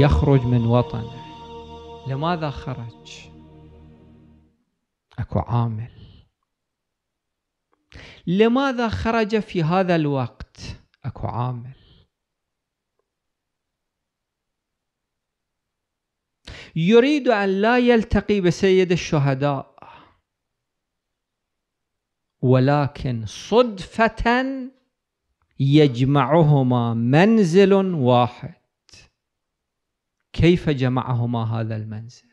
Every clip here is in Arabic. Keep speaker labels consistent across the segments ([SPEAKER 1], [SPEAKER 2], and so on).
[SPEAKER 1] يخرج من وطنه لماذا خرج اكو عامل لماذا خرج في هذا الوقت اكو عامل يريد ان لا يلتقي بسيد الشهداء ولكن صدفه يجمعهما منزل واحد كيف جمعهما هذا المنزل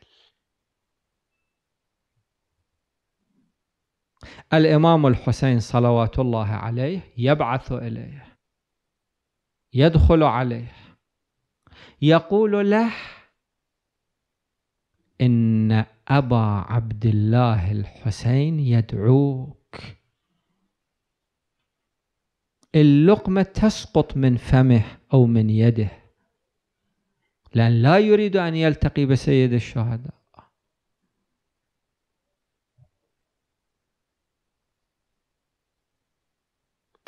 [SPEAKER 1] الإمام الحسين صلوات الله عليه يبعث إليه يدخل عليه يقول له إن أبا عبد الله الحسين يدعوك اللقمة تسقط من فمه أو من يده لأن لا يريد أن يلتقي بسيد الشهداء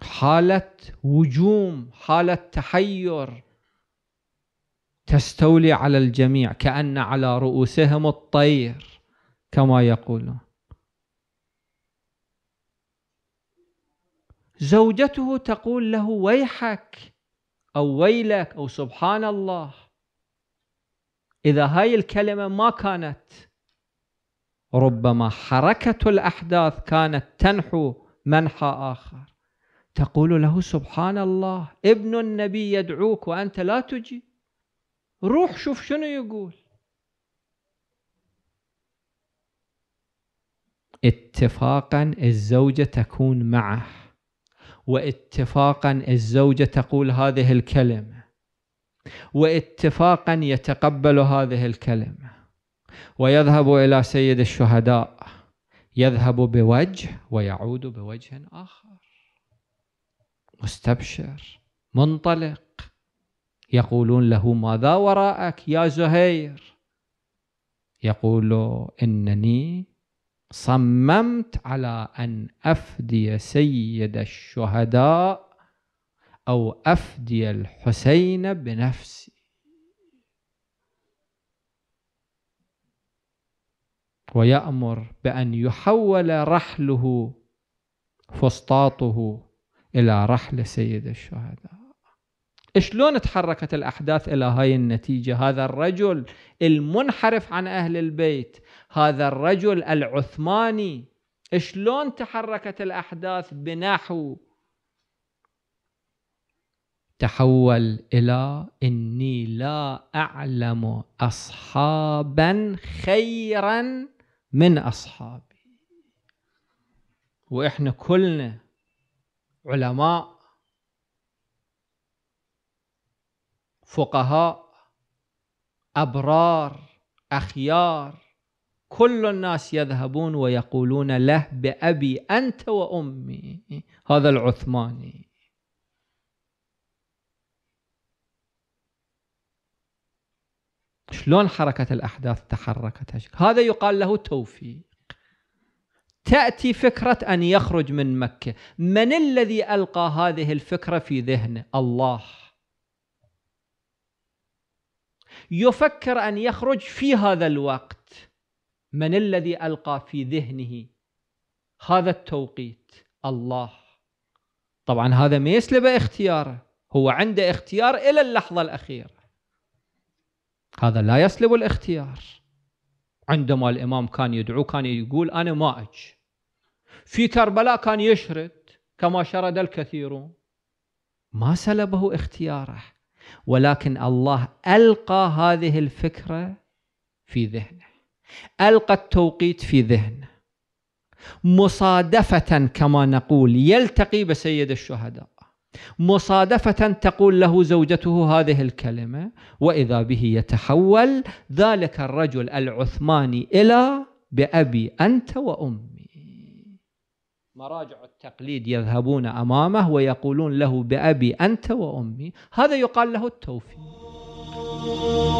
[SPEAKER 1] حالة وجوم حالة تحير تستولي على الجميع كأن على رؤوسهم الطير كما يقولون زوجته تقول له ويحك أو ويلك أو سبحان الله إذا هاي الكلمة ما كانت ربما حركة الأحداث كانت تنحو منحى آخر تقول له سبحان الله ابن النبي يدعوك وأنت لا تجي روح شوف شنو يقول اتفاقا الزوجة تكون معه واتفاقا الزوجة تقول هذه الكلمة واتفاقا يتقبل هذه الكلمة ويذهب إلى سيد الشهداء يذهب بوجه ويعود بوجه آخر مستبشر منطلق يقولون له ماذا وراءك يا زهير يقول إنني صممت على أن أفدي سيد الشهداء أو أفدي الحسين بنفسي ويأمر بأن يحول رحله فسطاطه إلى رحل سيد الشهداء شلون تحركت الأحداث إلى هاي النتيجة هذا الرجل المنحرف عن أهل البيت هذا الرجل العثماني شلون تحركت الأحداث بنحو تحول الى اني لا اعلم اصحابا خيرا من اصحابي واحنا كلنا علماء فقهاء ابرار اخيار كل الناس يذهبون ويقولون له بابي انت وامي هذا العثماني شلون حركة الأحداث تحركت هذا يقال له توفيق تأتي فكرة أن يخرج من مكة من الذي ألقى هذه الفكرة في ذهنه الله يفكر أن يخرج في هذا الوقت من الذي ألقى في ذهنه هذا التوقيت الله طبعا هذا ما يسلب اختياره هو عنده اختيار إلى اللحظة الأخيرة هذا لا يسلب الاختيار عندما الإمام كان يدعو كان يقول أنا ما أج في كربلاء كان يشرد كما شرد الكثيرون ما سلبه اختياره ولكن الله ألقى هذه الفكرة في ذهنه ألقى التوقيت في ذهنه مصادفة كما نقول يلتقي بسيد الشهداء مصادفة تقول له زوجته هذه الكلمة وإذا به يتحول ذلك الرجل العثماني إلى بأبي أنت وأمي مراجع التقليد يذهبون أمامه ويقولون له بأبي أنت وأمي هذا يقال له التوفيق